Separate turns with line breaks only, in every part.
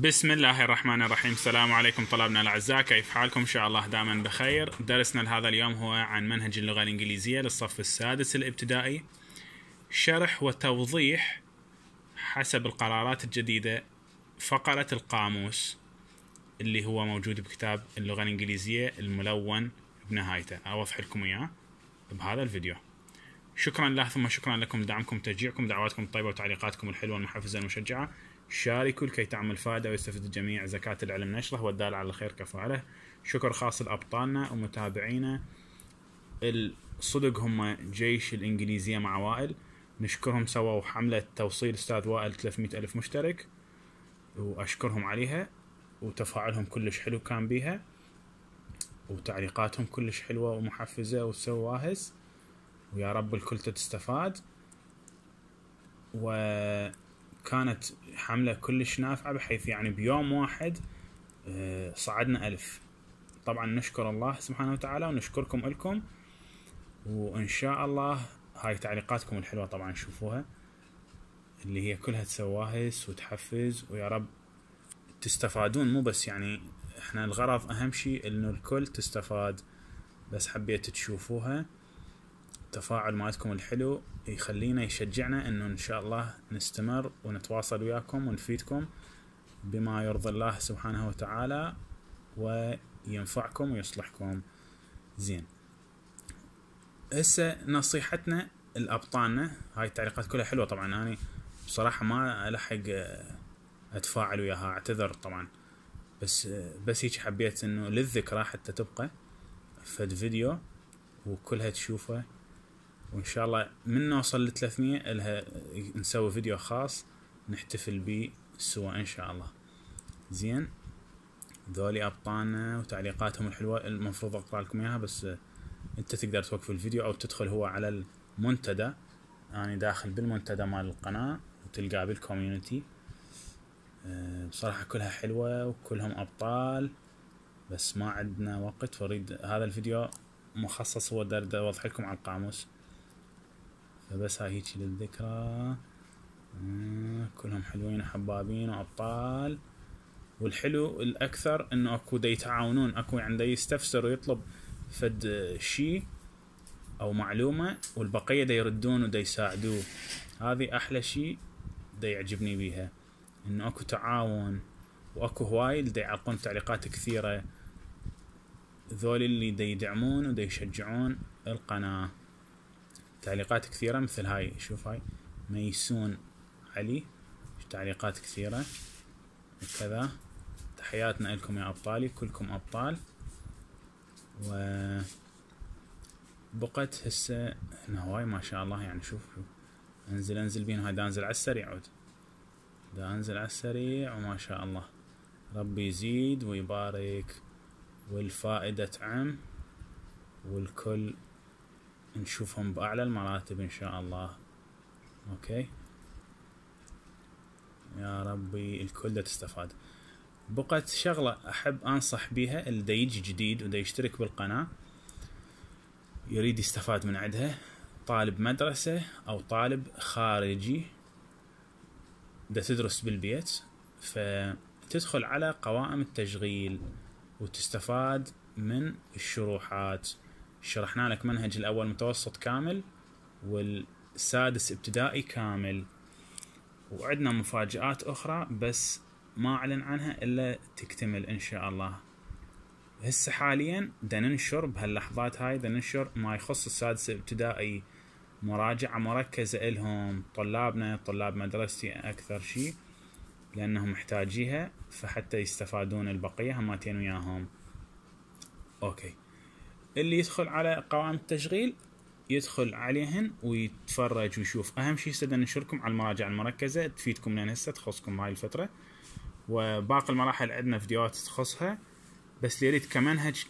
بسم الله الرحمن الرحيم السلام عليكم طلابنا الاعزاء كيف حالكم ان شاء الله دائما بخير درسنا لهذا اليوم هو عن منهج اللغه الانجليزيه للصف السادس الابتدائي شرح وتوضيح حسب القرارات الجديده فقره القاموس اللي هو موجود بكتاب اللغه الانجليزيه الملون بنهايته اوضح لكم اياه بهذا الفيديو شكرا له ثم شكرا لكم دعمكم تشجيعكم دعواتكم الطيبه وتعليقاتكم الحلوه المحفزه المشجعه شاركوا لكي تعمل فائده ويستفيد الجميع زكاه العلم نشره والدال على الخير كفاله شكر خاص لابطالنا ومتابعينا الصدق هم جيش الانجليزيه مع وائل نشكرهم سووا حمله توصيل استاذ وائل 300 الف مشترك واشكرهم عليها وتفاعلهم كلش حلو كان بيها وتعليقاتهم كلش حلوه ومحفزه وسواهس ويا رب الكل تستفاد وكانت حملة كلش نافعة بحيث يعني بيوم واحد آه، صعدنا ألف طبعا نشكر الله سبحانه وتعالى ونشكركم لكم وإن شاء الله هاي تعليقاتكم الحلوة طبعا شوفوها اللي هي كلها تسواهس وتحفز ويا رب تستفادون مو بس يعني احنا الغرض اهم شيء انه الكل تستفاد بس حبيت تشوفوها التفاعل مالتكم الحلو يخلينا يشجعنا انه ان شاء الله نستمر ونتواصل وياكم ونفيدكم بما يرضي الله سبحانه وتعالى وينفعكم ويصلحكم زين هسه نصيحتنا الابطالنا هاي التعليقات كلها حلوه طبعا انا بصراحه ما الحق آه، اتفاعل وياها اعتذر طبعا بس آه، بس هيك حبيت انه للذكرى حتى تبقى فد فيديو وكلها تشوفه وان شاء الله من نوصل ل 300 لها نسوي فيديو خاص نحتفل به سوا ان شاء الله زين ذولي ابطالنا وتعليقاتهم الحلوه المفروض اقرا لكم اياها بس انت تقدر توقف الفيديو او تدخل هو على المنتدى انا يعني داخل بالمنتدى مال القناه وتلقاه بالكوميونتي أه، بصراحه كلها حلوه وكلهم ابطال بس ما عندنا وقت فاريد هذا الفيديو مخصص هو درد اوضح لكم على القاموس هاي هيجي للذكرى كلهم حلوين وحبابين وابطال والحلو الاكثر انه اكو دا يتعاونون اكو عنده يستفسر ويطلب فد شيء او معلومه والبقيه دا يردون ودا يساعدوه هذه احلى شيء دا يعجبني بيها انه اكو تعاون واكو هواي دا يعطون تعليقات كثيره ذول اللي دا يدعمون ودا يشجعون القناه تعليقات كثيرة مثل هاي شوف هاي ميسون علي تعليقات كثيرة وكذا تحياتنا لكم يا أبطالي كلكم أبطال و بقت هسه هواي ما شاء الله يعني شوف شوف انزل انزل بين هاي دا انزل على السريع عود دا انزل على السريع وما شاء الله ربي يزيد ويبارك والفائدة تعم والكل نشوفهم بأعلى المراتب إن شاء الله أوكي يا ربي الكل تستفاد بقت شغلة أحب أنصح بيها اللي يجي جديد وده يشترك بالقناة يريد يستفاد من عندها طالب مدرسة أو طالب خارجي ده تدرس بالبيت فتدخل على قوائم التشغيل وتستفاد من الشروحات شرحنا لك منهج الأول متوسط كامل والسادس ابتدائي كامل وعندنا مفاجآت أخرى بس ما أعلن عنها إلا تكتمل إن شاء الله هسه حاليا دا ننشر بهاللحظات هاي دا ننشر ما يخص السادس ابتدائي مراجعة مركزة إلهم طلابنا طلاب مدرستي أكثر شيء لأنهم محتاجيها فحتى يستفادون البقية هماتين وياهم أوكي اللي يدخل على قوائم التشغيل يدخل عليهن ويتفرج ويشوف اهم شيء سدنا ننشركم على المراجع المركزه تفيدكم لان هسه تخصكم هاي الفتره وباقي المراحل عندنا فيديوهات تخصها بس اللي يريد كمنهج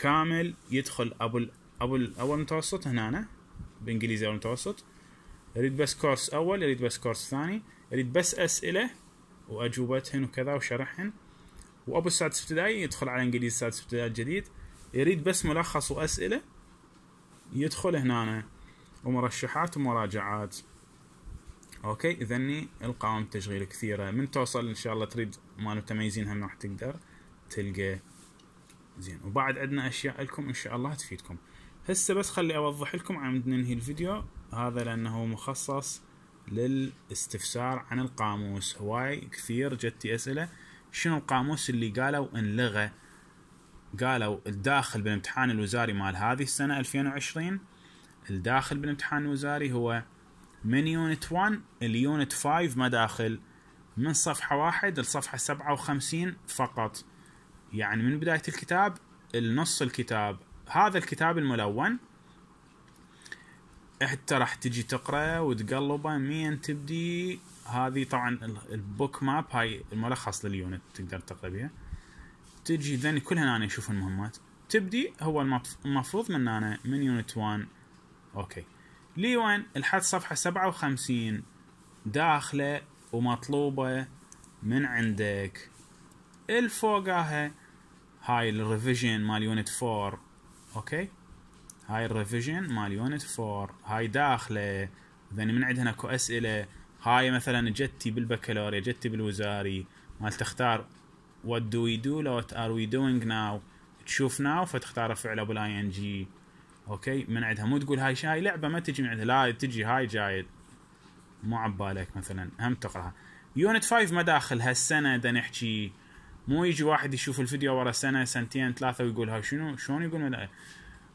كامل يدخل ابو الـ ابو الاول متوسط هنا بانجليزي اول متوسط يريد بس كورس اول يريد بس كورس ثاني يريد بس اسئله واجوبتهن وكذا وشرحهن وابو السادس ابتدائي يدخل على انجليزي السادس ابتدائي الجديد يريد بس ملخص واسئله يدخل هنا ومرشحات ومراجعات اوكي اذني القوائم التشغيل كثيره من توصل ان شاء الله تريد ما متميزين هم راح تقدر تلقى زين وبعد عندنا اشياء لكم ان شاء الله تفيدكم هسه بس خلي اوضح لكم عم ننهي الفيديو هذا لانه مخصص للاستفسار عن القاموس هواي كثير جتي اسئله شنو القاموس اللي قالوا انلغى قالوا الداخل بالامتحان الوزاري مال هذه السنة 2020 الداخل بالامتحان الوزاري هو من يونت 1 اليونت 5 مداخل من صفحة واحد لصفحة 57 فقط يعني من بداية الكتاب النص الكتاب هذا الكتاب الملون حتى راح تجي تقرا وتقلبه مين تبدي هذه طبعا البوك ماب هاي الملخص لليونت تقدر تقرا بيها تجي ذني كلها انا اشوف المهمات تبدي هو المفروض من انا من يونت 1 اوكي لي وين لحد صفحة 57 داخلة ومطلوبة من عندك الفوقاها هاي الريفيجن مال يونت 4 اوكي هاي الريفيجن مال يونت 4 هاي داخله ذني من عندنا اكو اسئله هاي مثلا جتي بالبكالوريا جتي بالوزاري مال تختار وات دو وي دو لو وات ار وي دوينج ناو تشوف ناو فتختار الفعل ابو الاي ان جي اوكي من عندها مو تقول هاي شاي لعبه ما تجي من عندها لا تجي هاي جايد مو عبالك مثلا هم تقراها يونت 5 مداخل هالسنه دا نحكي مو يجي واحد يشوف الفيديو ورا سنه سنتين ثلاثه ويقول هاي شنو شلون يقول مداخل.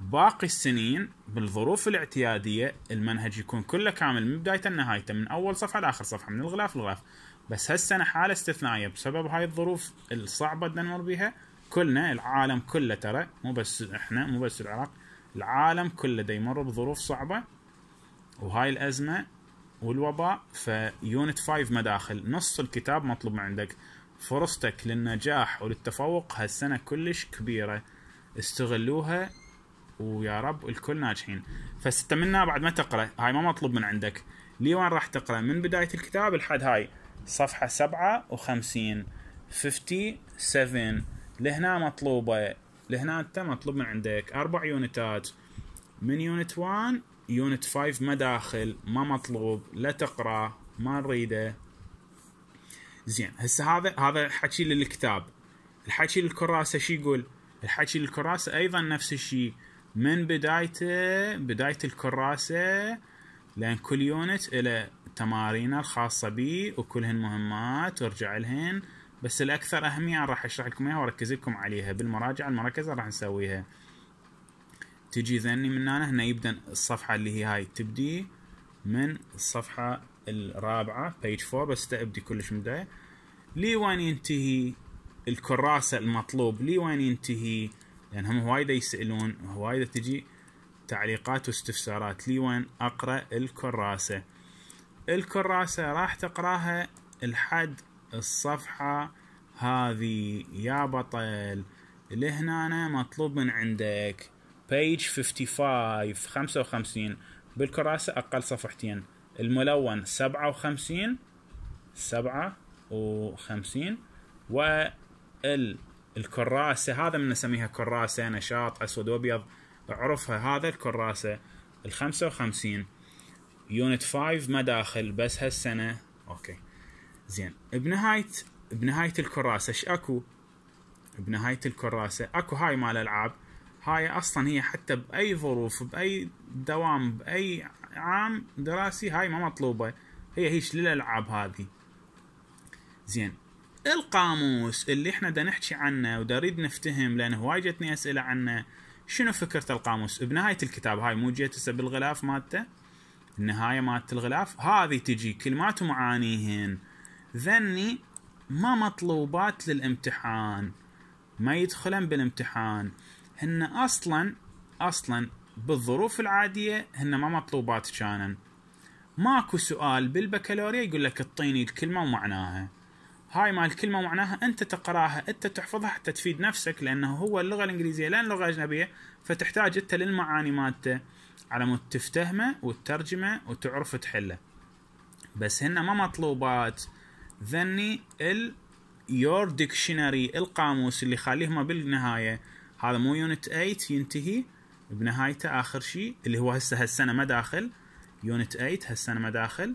باقي السنين بالظروف الاعتياديه المنهج يكون كله كامل من بدايته لنهايته من اول صفحه لاخر صفحه من الغلاف للغلاف بس هالسنه حاله استثنائيه بسبب هاي الظروف الصعبه اللي نمر بها كلنا العالم كله ترى مو بس احنا مو بس العراق العالم كله يمر بظروف صعبه وهاي الازمه والوباء فيونت 5 مداخل نص الكتاب مطلوب من عندك فرصتك للنجاح وللتفوق هالسنه كلش كبيره استغلوها ويا رب الكل ناجحين فستمنى بعد ما تقرا هاي ما مطلوب من عندك لي وين راح تقرا من بدايه الكتاب لحد هاي صفحة سبعة وخمسين 57 لهنا مطلوبة لهنا انت مطلوب من عندك اربع يونتات من يونت 1 يونت 5 مداخل ما مطلوب لا تقرا ما نريده زين هسه هذا هذا الحكي للكتاب الحكي للكراسه شو يقول الحكي للكراسه ايضا نفس الشيء من بدايته بدايه الكراسه لان كل يونت له تمارينه الخاصة بي وكلهن مهمات وارجع لهن بس الأكثر أهمية راح أشرح لكم إياها وأركز لكم عليها بالمراجعة المركزة راح نسويها تجي ذني من هنا هنا يبدأ الصفحة اللي هي هاي تبدي من الصفحة الرابعة page 4 بس تبدي كلش من البداية لي وين ينتهي الكراسة المطلوب لي وين ينتهي لأن هم هوايدة يسألون هوايدة تجي تعليقات واستفسارات لي وين أقرأ الكراسة الكراسة راح تقراها لحد الصفحة هذه يا بطل لهنا مطلوب من عندك page 55 55 بالكراسة أقل صفحتين الملون 57 57 وال الكراسة هذا من نسميها كراسة نشاط أسود وأبيض عرفها هذا الكراسة الخمسة وخمسين يونت 5 ما داخل بس هالسنه اوكي زين بنهايه بنهايه الكراسه ايش اكو؟ بنهايه الكراسه اكو هاي مال العاب هاي اصلا هي حتى باي ظروف باي دوام باي عام دراسي هاي ما مطلوبه هي هيش للالعاب هذه زين القاموس اللي احنا دا نحكي عنه ودريد نفتهم لان هواي جتني اسئله عنه شنو فكره القاموس بنهايه الكتاب هاي مو جيت هسه بالغلاف مالته النهايه مالت الغلاف هذه تجي كلمات ومعانيهن ذني ما مطلوبات للامتحان ما يدخلن بالامتحان هن اصلا اصلا بالظروف العاديه هن ما مطلوبات كانن ماكو سؤال بالبكالوريا يقول لك اعطيني الكلمه ومعناها هاي مال كلمه معناها انت تقراها انت تحفظها حتى تفيد نفسك لانه هو اللغه الانجليزيه لان لغه اجنبيه فتحتاج انت للمعاني مالته على مود تفتهمه وتترجمه وتعرف تحله بس هنا ما مطلوبات ذني ال your dictionary القاموس اللي خليهما بالنهايه هذا مو يونت 8 ينتهي بنهايته اخر شيء اللي هو هسه هالسنه ما داخل يونت 8 هالسنه ما داخل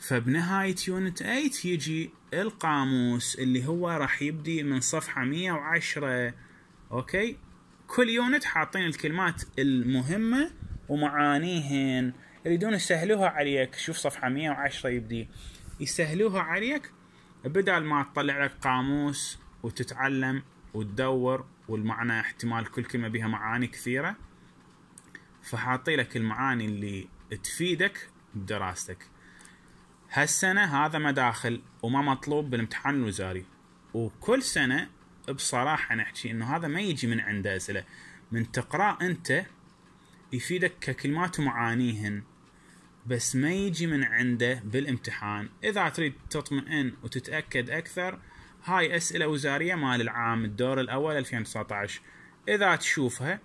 فبنهاية يونت 8 يجي القاموس اللي هو راح يبدي من صفحة 110 اوكي كل يونت حاطين الكلمات المهمة ومعانيهن يريدون يسهلوها عليك شوف صفحة 110 يبدي يسهلوها عليك بدل ما تطلع لك قاموس وتتعلم وتدور والمعنى احتمال كل كلمة بها معاني كثيرة فحاطي لك المعاني اللي تفيدك بدراستك هالسنة هذا مداخل وما مطلوب بالامتحان الوزاري وكل سنة بصراحة نحكي انه هذا ما يجي من عنده اسئلة من تقرأ انت يفيدك ككلمات ومعانيهن بس ما يجي من عنده بالامتحان اذا تريد تطمئن وتتأكد اكثر هاي اسئلة وزارية مال العام الدور الاول 2019 اذا تشوفها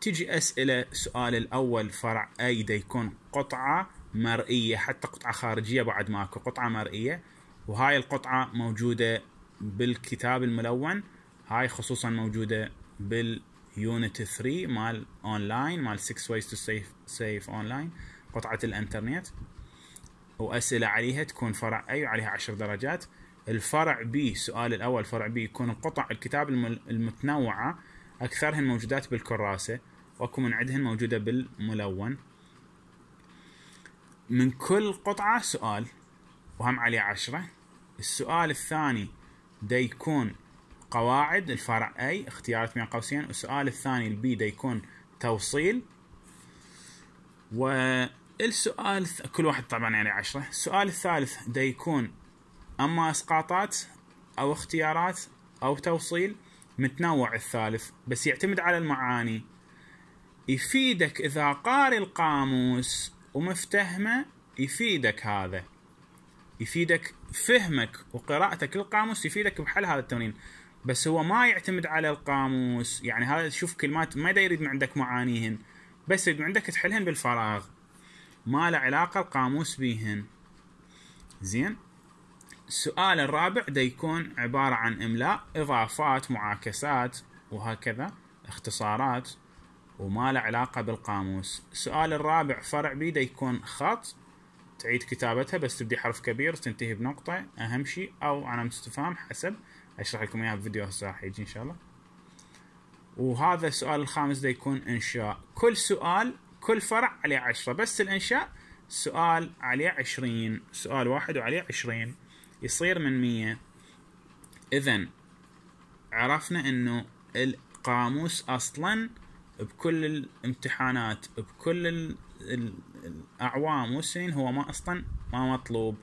تجي اسئلة سؤال الاول فرع اي يكون قطعة مرئيه حتى قطعه خارجيه بعد ماكو قطعه مرئيه وهاي القطعه موجوده بالكتاب الملون هاي خصوصا موجوده باليونت 3 مال اونلاين مال 6 ways to save save online قطعه الانترنت واسئله عليها تكون فرع اي عليها 10 درجات الفرع بي السؤال الاول فرع بي يكون قطع الكتاب المتنوعه اكثرهن موجودات بالكراسه واكو من عندهن موجوده بالملون من كل قطعة سؤال وهم عليه عشرة السؤال الثاني دا يكون قواعد الفرع أي اختيارات بين قوسين والسؤال الثاني البي دا يكون توصيل والسؤال كل واحد طبعا عليه عشرة السؤال الثالث دا يكون أما إسقاطات أو اختيارات أو توصيل متنوع الثالث بس يعتمد على المعاني يفيدك إذا قاري القاموس ومفتهمه يفيدك هذا يفيدك فهمك وقراءتك للقاموس يفيدك بحل هذا التمرين بس هو ما يعتمد على القاموس يعني هذا شوف كلمات ما يريد من عندك معانيهن بس يريد من عندك تحلهن بالفراغ ما له علاقه القاموس بيهن زين السؤال الرابع ده يكون عبارة عن إملاء إضافات معاكسات وهكذا اختصارات وما له علاقة بالقاموس السؤال الرابع فرع بيده يكون خط تعيد كتابتها بس تبدي حرف كبير تنتهي بنقطة أهم شيء أو علامة استفهام حسب أشرح لكم إياها بفيديو هسه راح يجي إن شاء الله وهذا السؤال الخامس ده يكون إنشاء كل سؤال كل فرع عليه عشرة بس الإنشاء سؤال عليه عشرين سؤال واحد وعليه عشرين يصير من مية إذا عرفنا إنه القاموس أصلاً بكل الامتحانات بكل الاعوام والسنين هو ما اصلا ما مطلوب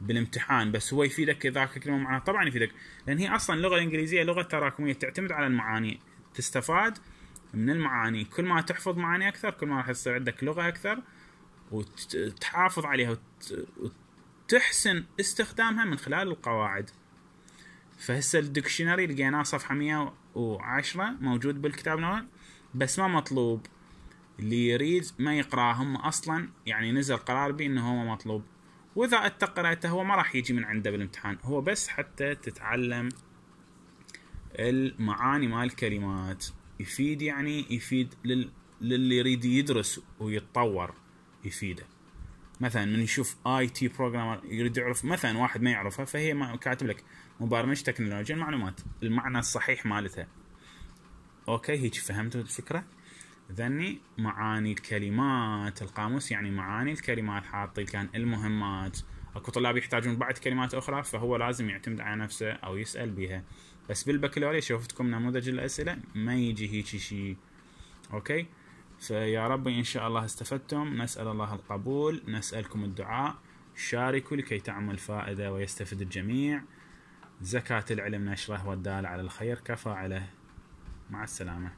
بالامتحان بس هو يفيدك ذاك كلمه معناها طبعا يفيدك لان هي اصلا اللغه الانجليزيه لغه تراكميه تعتمد على المعاني تستفاد من المعاني كل ما تحفظ معاني اكثر كل ما راح يصير عندك لغه اكثر وتحافظ عليها وتحسن استخدامها من خلال القواعد فهسه الدكشنري لقيناه صفحه 110 موجود بالكتاب نوع بس ما مطلوب اللي يريد ما هم اصلا يعني نزل قرار به انه هو مطلوب واذا انت قراته هو ما راح يجي من عنده بالامتحان هو بس حتى تتعلم المعاني مال الكلمات يفيد يعني يفيد لل... للي يريد يدرس ويتطور يفيده مثلا من يشوف اي تي بروجرامر يريد يعرف مثلا واحد ما يعرفها فهي ما كاتب لك مبرمج تكنولوجيا المعلومات المعنى الصحيح مالتها اوكي هيك فهمتوا الفكره ذني معاني الكلمات القاموس يعني معاني الكلمات حاطي كان المهمات اكو طلاب يحتاجون بعد كلمات اخرى فهو لازم يعتمد على نفسه او يسال بها بس بالبكالوريا شوفتكم نموذج الاسئله ما يجي هيك شيء اوكي فيا ربي ان شاء الله استفدتم نسال الله القبول نسالكم الدعاء شاركوا لكي تعمل فائده ويستفد الجميع زكاه العلم نشره والدال على الخير كفاعله مع السلامه